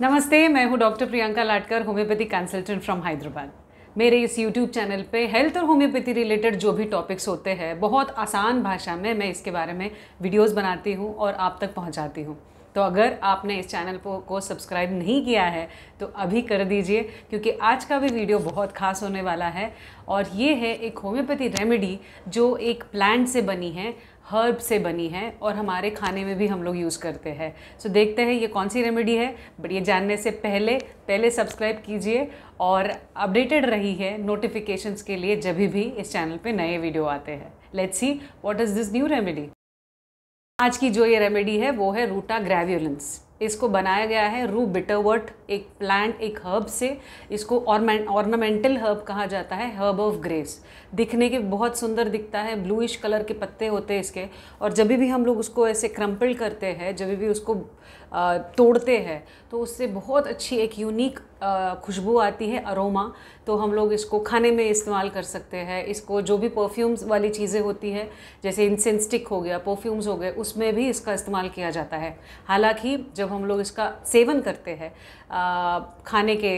नमस्ते मैं हूं doctor Priyanka Latkar homeopathy consultant from Hyderabad मेरे इस यूट्यूब चैनल पे हेल्थ और होम्योपैथी रिलेटेड जो भी टॉपिक्स होते हैं बहुत आसान भाषा में मैं इसके बारे में वीडियोस बनाती हूँ और आप तक पहुँचाती हूँ तो अगर आपने इस चैनल को सब्सक्राइब नहीं किया है तो अभी कर दीजिए क्योंकि आज का भी वीडियो बहुत खास होने वाला है और ये है एक होम्योपैथी रेमेडी जो एक प्लांट से बनी है हर्ब से बनी है और हमारे खाने में भी हम लोग यूज़ करते हैं सो so, देखते हैं ये कौन सी रेमेडी है बट ये जानने से पहले पहले सब्सक्राइब कीजिए और अपडेटेड रही है नोटिफिकेशंस के लिए जब भी इस चैनल पे नए वीडियो आते हैं let's see what is this new remedy आज की जो ये रेमेडी है वो है रूटा ग्रेव्यूलेंस इसको बनाया गया है रू बिटरवर्ट एक प्लांट एक हर्ब से इसको ऑर्नामेंटल हर्ब कहा जाता है हर्ब ऑफ ग्रेस दिखने के बहुत सुंदर दिखता है ब्लूइश कलर के पत्ते होते हैं इसके और जब भी हम लोग उसको ऐसे क्रम्पल करते हैं जब भी उसको तोड़ते हैं तो उससे बहुत अच्छी एक यूनिक खुशबू आती है अरोमा तो हम लोग इसको खाने में इस्तेमाल कर सकते हैं इसको जो भी परफ्यूम्स वाली चीज़ें होती है जैसे इंसेंस्टिक हो गया परफ्यूम्स हो गए उसमें भी इसका इस्तेमाल किया जाता है हालांकि जब हम लोग इसका सेवन करते हैं खाने के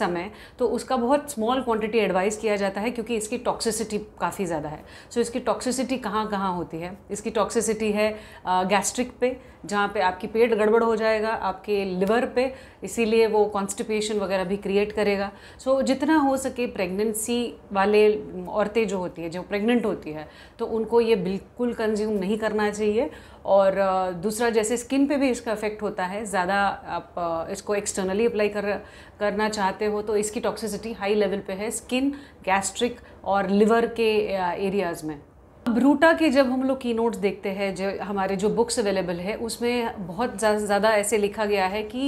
समय तो उसका बहुत स्मॉल क्वांटिटी एडवाइस किया जाता है क्योंकि इसकी टॉक्सिसिटी काफ़ी ज़्यादा है सो इसकी टॉक्सिसिटी कहाँ कहाँ होती है इसकी टॉक्सिसिटी है गैस्ट्रिक पे जहाँ पे आपकी आपकी पेट गड़बड़ हो जाएगा आपके लिवर पे इसीलिए वो कॉन्स्टिपेशन वगैरह भी क्रिएट करेगा सो so, जितना हो सके प्रेगनेंसी वाले औरतें जो होती है जो प्रेग्नेंट होती है तो उनको ये बिल्कुल कंज्यूम नहीं करना चाहिए और दूसरा जैसे स्किन पे भी इसका इफेक्ट होता है ज़्यादा आप इसको एक्सटर्नली अप्लाई कर करना चाहते हो तो इसकी टॉक्सिसिटी हाई लेवल पे है स्किन गैस्ट्रिक और लिवर के एरियाज़ में अब रूटा के जब हम लोग की नोट्स देखते हैं जो हमारे जो बुक्स अवेलेबल है उसमें बहुत ज़्यादा ऐसे लिखा गया है कि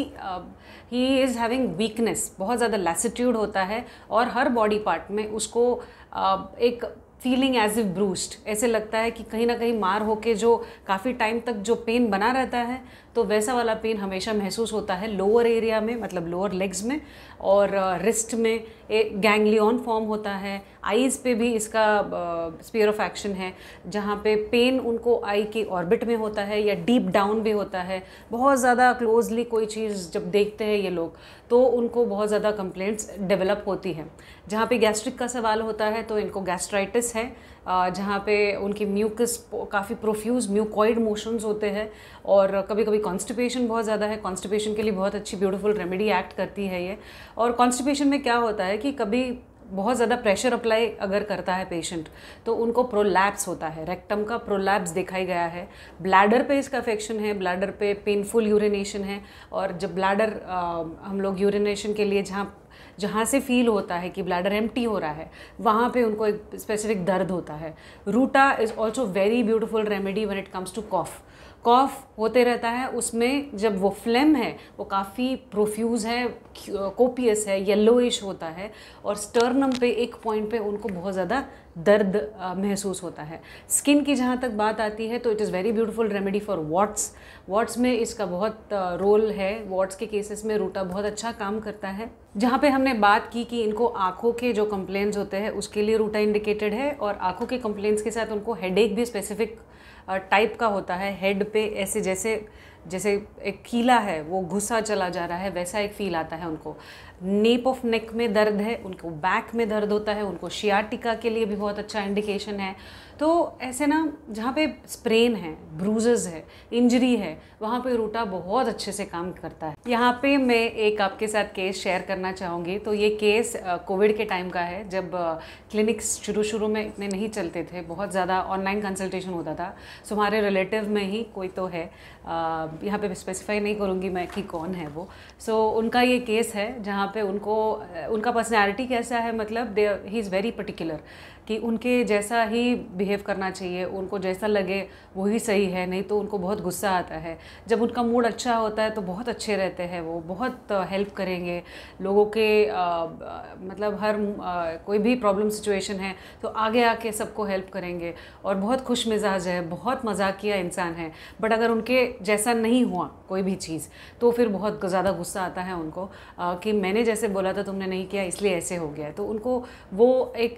ही इज़ हैविंग वीकनेस बहुत ज़्यादा लैसिट्यूड होता है और हर बॉडी पार्ट में उसको uh, एक फीलिंग एज इफ ब्रूस्ड ऐसे लगता है कि कहीं ना कहीं मार होके जो काफ़ी टाइम तक जो पेन बना रहता है तो वैसा वाला पेन हमेशा महसूस होता है लोअर एरिया में मतलब लोअर लेग्स में और रिस्ट uh, में एक गैंगलियन फॉर्म होता है आईज़ पे भी इसका स्पीयर ऑफ एक्शन है जहाँ पे पेन उनको आई की ऑर्बिट में होता है या डीप डाउन भी होता है बहुत ज़्यादा क्लोजली कोई चीज़ जब देखते हैं ये लोग तो उनको बहुत ज़्यादा कंप्लेंट्स डेवलप होती है जहाँ पे गैस्ट्रिक का सवाल होता है तो इनको गैस्ट्राइटिस है uh, जहाँ पे उनकी म्यूकस काफ़ी प्रोफ्यूज़ म्यूकॉइड मोशंस होते हैं और कभी कभी कॉन्स्टिपेशन बहुत ज़्यादा है कॉन्स्टिपेशन के लिए बहुत अच्छी ब्यूटीफुल रेमेडी एक्ट करती है ये और कॉन्स्टिपेशन में क्या होता है कि कभी बहुत ज़्यादा प्रेशर अप्लाई अगर करता है पेशेंट तो उनको प्रोलैप्स होता है रेक्टम का प्रोलैप्स दिखाई गया है ब्लैडर पे इसका अफेक्शन है ब्लैडर पे पेनफुल यूरिनेशन है और जब ब्लैडर हम लोग यूरिनेशन के लिए जहाँ जहाँ से फील होता है कि ब्लैडर एम्प्टी हो रहा है वहाँ पे उनको एक स्पेसिफिक दर्द होता है Ruta is also very beautiful remedy when it comes to cough cough होते रहता है उसमें जब वो फ्लेम है वो काफ़ी प्रोफ्यूज़ है कोपियस है येलोइश होता है और स्टर्नम पे एक पॉइंट पे उनको बहुत ज़्यादा दर्द महसूस होता है स्किन की जहाँ तक बात आती है तो it is very beautiful remedy for warts warts में इसका बहुत रोल है वॉट्स के केसेस में रूटा बहुत अच्छा काम करता है जहाँ पे हमने बात की कि इनको आँखों के जो कंप्लेंट्स होते हैं उसके लिए रूटा इंडिकेटेड है और आँखों के कंप्लेंट्स के साथ उनको हेडेक भी स्पेसिफिक टाइप का होता है हेड पे ऐसे जैसे जैसे एक कीला है वो घुसा चला जा रहा है वैसा एक फील आता है उनको नेप ऑफ नेक में दर्द है उनको बैक में दर्द होता है उनको शियाटिका के लिए भी बहुत अच्छा इंडिकेशन है तो ऐसे ना जहाँ पे स्प्रेन है ब्रूजेज है इंजरी है वहाँ पे रूटा बहुत अच्छे से काम करता है यहाँ पे मैं एक आपके साथ केस शेयर करना चाहूँगी तो ये केस कोविड के टाइम का है जब क्लिनिक्स शुरू शुरू में इतने नहीं चलते थे बहुत ज़्यादा ऑनलाइन कंसल्टेशन होता था सो हमारे रिलेटिव में ही कोई तो है यहाँ पे स्पेसिफाई नहीं करूँगी मैं कि कौन है वो सो उनका ये केस है जहाँ पे उनको उनका पर्सनैलिटी कैसा है मतलब they he is very particular कि उनके जैसा ही बिहेव करना चाहिए उनको जैसा लगे वही सही है नहीं तो उनको बहुत गुस्सा आता है जब उनका मूड अच्छा होता है तो बहुत अच्छे रहते हैं वो बहुत हेल्प करेंगे लोगों के आ, मतलब हर आ, कोई भी प्रॉब्लम सिचुएशन है तो आगे आके सबको हेल्प करेंगे और बहुत खुश मिजाज है बहुत मजाकिया इंसान है बट अगर उनके जैसा नहीं हुआ कोई भी चीज़ तो फिर बहुत ज़्यादा गुस्सा आता है उनको आ, कि मैंने जैसे बोला था तुमने नहीं किया इसलिए ऐसे हो गया तो उनको वो एक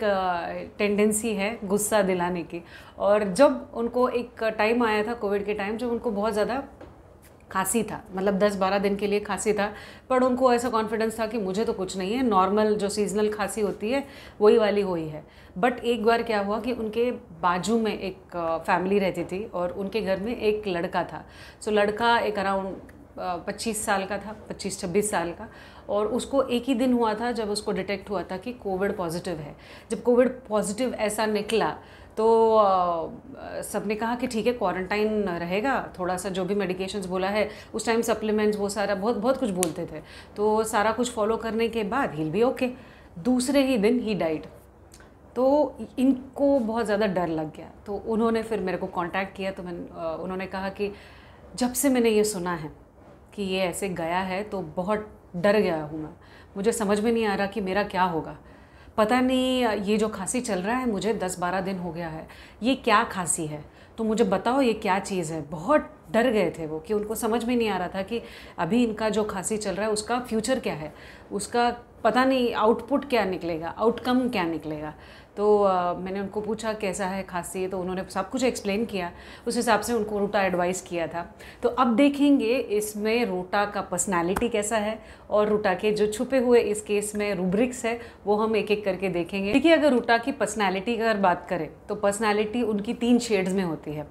टेंडेंसी है गुस्सा दिलाने की और जब उनको एक टाइम आया था कोविड के टाइम जब उनको बहुत ज़्यादा खांसी था मतलब 10-12 दिन के लिए खांसी था पर उनको ऐसा कॉन्फिडेंस था कि मुझे तो कुछ नहीं है नॉर्मल जो सीजनल खांसी होती है वही वाली हुई है बट एक बार क्या हुआ कि उनके बाजू में एक फैमिली रहती थी और उनके घर में एक लड़का था सो so, लड़का एक अराउंड पच्चीस साल का था पच्चीस छब्बीस साल का और उसको एक ही दिन हुआ था जब उसको डिटेक्ट हुआ था कि कोविड पॉजिटिव है जब कोविड पॉजिटिव ऐसा निकला तो सबने कहा कि ठीक है क्वारंटाइन रहेगा थोड़ा सा जो भी मेडिकेशंस बोला है उस टाइम सप्लीमेंट्स वो सारा बहुत बहुत कुछ बोलते थे तो सारा कुछ फॉलो करने के बाद हील भी ओके दूसरे ही दिन ही डाइट तो इनको बहुत ज़्यादा डर लग गया तो उन्होंने फिर मेरे को कांटेक्ट किया तो मैं उन्होंने कहा कि जब से मैंने ये सुना है कि ये ऐसे गया है तो बहुत डर गया हूँ मैं मुझे समझ में नहीं आ रहा कि मेरा क्या होगा पता नहीं ये जो खांसी चल रहा है मुझे दस बारह दिन हो गया है ये क्या खांसी है तो मुझे बताओ ये क्या चीज़ है बहुत डर गए थे वो कि उनको समझ में नहीं आ रहा था कि अभी इनका जो खांसी चल रहा है उसका फ्यूचर क्या है उसका पता नहीं आउटपुट क्या निकलेगा आउटकम क्या निकलेगा तो आ, मैंने उनको पूछा कैसा है खांसी तो उन्होंने सब कुछ एक्सप्लेन किया उस हिसाब से उनको रोटा एडवाइस किया था तो अब देखेंगे इसमें रोटा का पर्सनालिटी कैसा है और रोटा के जो छुपे हुए इस केस में रूब्रिक्स है वो हम एक एक करके देखेंगे देखिए अगर रोटा की पर्सनैलिटी की अगर बात करें तो पर्सनैलिटी उनकी तीन शेड्स में होती है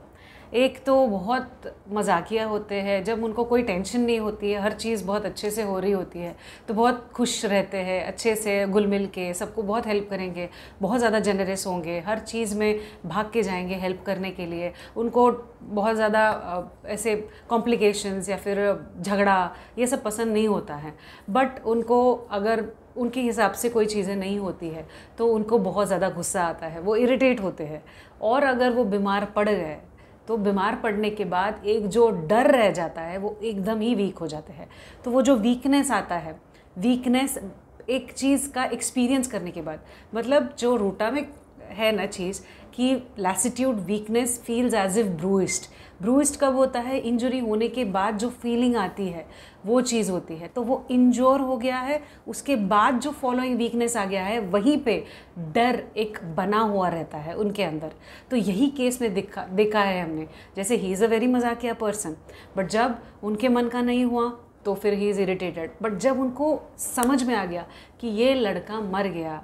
एक तो बहुत मजाकिया होते हैं जब उनको कोई टेंशन नहीं होती है हर चीज़ बहुत अच्छे से हो रही होती है तो बहुत खुश रहते हैं अच्छे से गुल मिल के सबको बहुत हेल्प करेंगे बहुत ज़्यादा जनरस होंगे हर चीज़ में भाग के जाएंगे हेल्प करने के लिए उनको बहुत ज़्यादा ऐसे कॉम्प्लिकेशंस या फिर झगड़ा ये सब पसंद नहीं होता है बट उनको अगर उनके हिसाब से कोई चीज़ें नहीं होती है तो उनको बहुत ज़्यादा गुस्सा आता है वो इरिटेट होते हैं और अगर वो बीमार पड़ गए तो बीमार पड़ने के बाद एक जो डर रह जाता है वो एकदम ही वीक हो जाता है तो वो जो वीकनेस आता है वीकनेस एक चीज़ का एक्सपीरियंस करने के बाद मतलब जो रूटा में है ना चीज़ कि lassitude weakness feels as if bruised bruised कब होता है इंजरी होने के बाद जो फीलिंग आती है वो चीज़ होती है तो वो इंजोर हो गया है उसके बाद जो फॉलोइंग वीकनेस आ गया है वहीं पे डर एक बना हुआ रहता है उनके अंदर तो यही केस में दिखा देखा है हमने जैसे ही इज़ अ वेरी मजाकिया पर्सन बट जब उनके मन का नहीं हुआ तो फिर ही इज़ इरीटेटेड बट जब उनको समझ में आ गया कि ये लड़का मर गया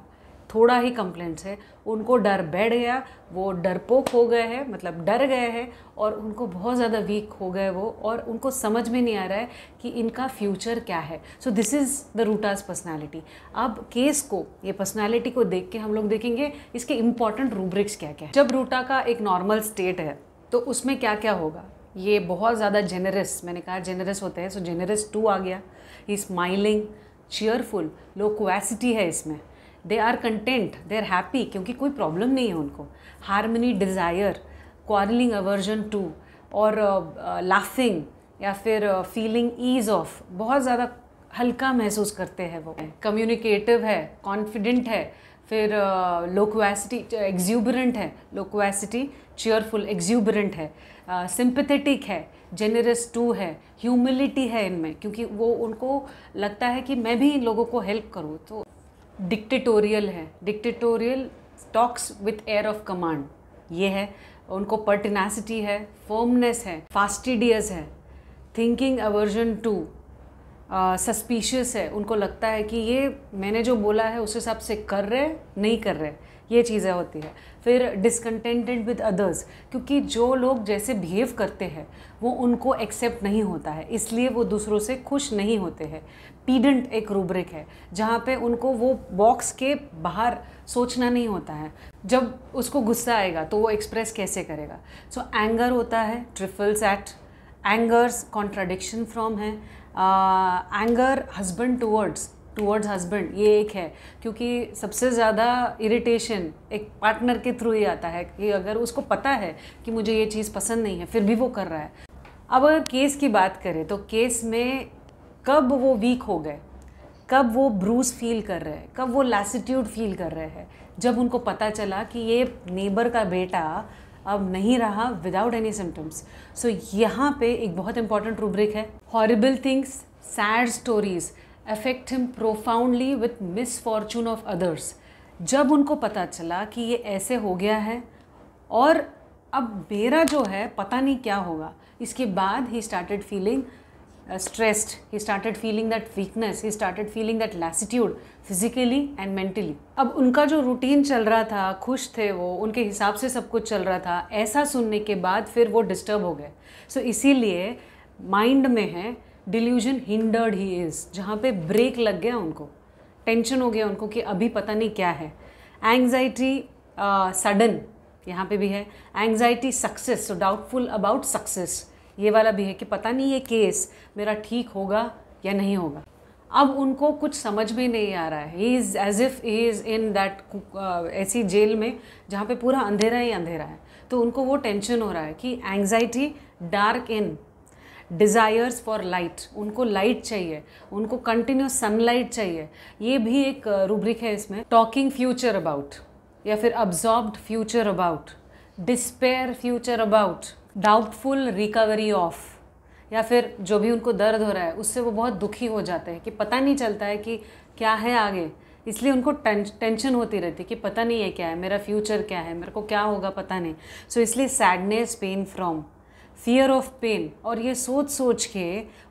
थोड़ा ही कंप्लेंट्स है उनको डर बैठ गया वो डरपोक हो गए हैं मतलब डर गए हैं और उनको बहुत ज़्यादा वीक हो गए वो और उनको समझ में नहीं आ रहा है कि इनका फ्यूचर क्या है so this is the Ruta's personality अब केस को ये पर्सनैलिटी को देख के हम लोग देखेंगे इसके इम्पॉर्टेंट रूब्रिक्स क्या क्या है जब रूटा का एक नॉर्मल स्टेट है तो उसमें क्या क्या होगा ये बहुत ज़्यादा जेनरस मैंने कहा जेनरस होते हैं सो जेनरस टू आ गया ही स्माइलिंग चेयरफुल लोकवैसिटी है इसमें they are content they are happy क्योंकि कोई प्रॉब्लम नहीं है उनको harmony desire quarrelling aversion to और लाफिंग या फिर फीलिंग ईज ऑफ बहुत ज़्यादा हल्का महसूस करते हैं वो कम्युनिकेटिव है कॉन्फिडेंट है फिर लोकवैसिटी एग्ज्यूबरेंट है लोकवैसिटी चेयरफुल एग्ज्यूबरेंट है सिंपथेटिक uh, है जेनरस टू है ह्यूमिलिटी है इनमें क्योंकि वो उनको लगता है कि मैं भी इन लोगों को हेल्प करूँ तो डिक्टेटोरियल है dictatorial talks with air of command ये है उनको पर्टिनासिटी है फर्मनेस है फास्टिडियस है थिंकिंग अवर्जन टू सस्पिशियस है उनको लगता है कि ये मैंने जो बोला है उस हिसाब से कर रहे नहीं कर रहे ये चीज़ें होती है फिर डिसकंटेंटेड विद अदर्स क्योंकि जो लोग जैसे बिहेव करते हैं वो उनको एक्सेप्ट नहीं होता है इसलिए वो दूसरों से खुश नहीं होते हैं पीडेंट एक रूब्रिक है जहाँ पे उनको वो बॉक्स के बाहर सोचना नहीं होता है जब उसको गुस्सा आएगा तो वो एक्सप्रेस कैसे करेगा सो so, एंगर होता है trifles at angers contradiction from है anger husband towards towards husband ये एक है क्योंकि सबसे ज़्यादा इरिटेशन एक पार्टनर के थ्रू ही आता है कि अगर उसको पता है कि मुझे ये चीज़ पसंद नहीं है फिर भी वो कर रहा है अब अगर केस की बात करें तो केस में कब वो वीक हो गए कब वो ब्रूस फील कर रहे हैं कब वो लैसिट्यूड फील कर रहे हैं जब उनको पता चला कि ये नेबर का बेटा अब नहीं रहा विदाउट एनी सिम्टम्स सो यहाँ पे एक बहुत इंपॉर्टेंट रूब्रिक है horrible things sad stories affect him profoundly with misfortune of others जब उनको पता चला कि ये ऐसे हो गया है और अब मेरा जो है पता नहीं क्या होगा इसके बाद he started feeling stressed he started feeling that weakness he started feeling that lassitude physically and mentally अब उनका जो रूटीन चल रहा था खुश थे वो उनके हिसाब से सब कुछ चल रहा था ऐसा सुनने के बाद फिर वो डिस्टर्ब हो गए सो so, इसीलिए माइंड में है डिल्यूजन हिंडर्ड ही इज़ जहाँ पे ब्रेक लग गया उनको टेंशन हो गया उनको कि अभी पता नहीं क्या है एंग्जाइटी सडन uh, यहाँ पे भी है anxiety success so doubtful about success ये वाला भी है कि पता नहीं ये केस मेरा ठीक होगा या नहीं होगा अब उनको कुछ समझ में नहीं आ रहा है he is as if he is in that ऐसी जेल में जहाँ पे पूरा अंधेरा ही अंधेरा है तो उनको वो टेंशन हो रहा है कि anxiety dark in desires for light उनको लाइट चाहिए उनको कंटिन्यूस सनलाइट चाहिए ये भी एक रूब्रिक uh, है इसमें टॉकिंग फ्यूचर अबाउट या फिर absorbed future about despair future about doubtful recovery of या फिर जो भी उनको दर्द हो रहा है उससे वो बहुत दुखी हो जाते हैं कि पता नहीं चलता है कि क्या है आगे इसलिए उनको टेंशन होती रहती है कि पता नहीं है क्या है मेरा फ्यूचर क्या है मेरे को क्या होगा पता नहीं सो so, इसलिए sadness pain from fear of pain और ये सोच सोच के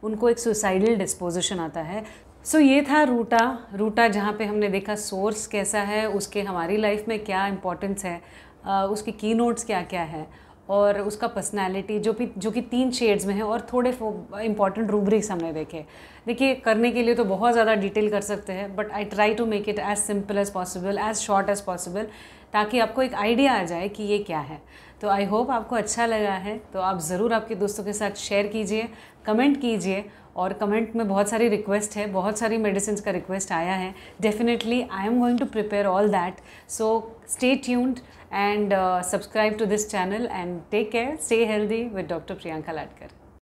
उनको एक सुसाइडल डिस्पोजिशन आता है सो so, ये था रूटा रूटा जहाँ पे हमने देखा सोर्स कैसा है उसके हमारी लाइफ में क्या इम्पोर्टेंस है उसके की नोट्स क्या क्या है और उसका पर्सनालिटी जो भी जो कि तीन शेड्स में है और थोड़े इंपॉर्टेंट रूबरिक्स हमने देखे देखिए करने के लिए तो बहुत ज़्यादा डिटेल कर सकते हैं but I try to make it as simple as possible as short as possible ताकि आपको एक आइडिया आ जाए कि ये क्या है तो आई होप आपको अच्छा लगा है तो आप ज़रूर आपके दोस्तों के साथ शेयर कीजिए कमेंट कीजिए और कमेंट में बहुत सारी रिक्वेस्ट है बहुत सारी मेडिसिन का रिक्वेस्ट आया है definitely I am going to prepare all that so stay tuned and subscribe to this channel and take care stay healthy with doctor Priyanka लाडकर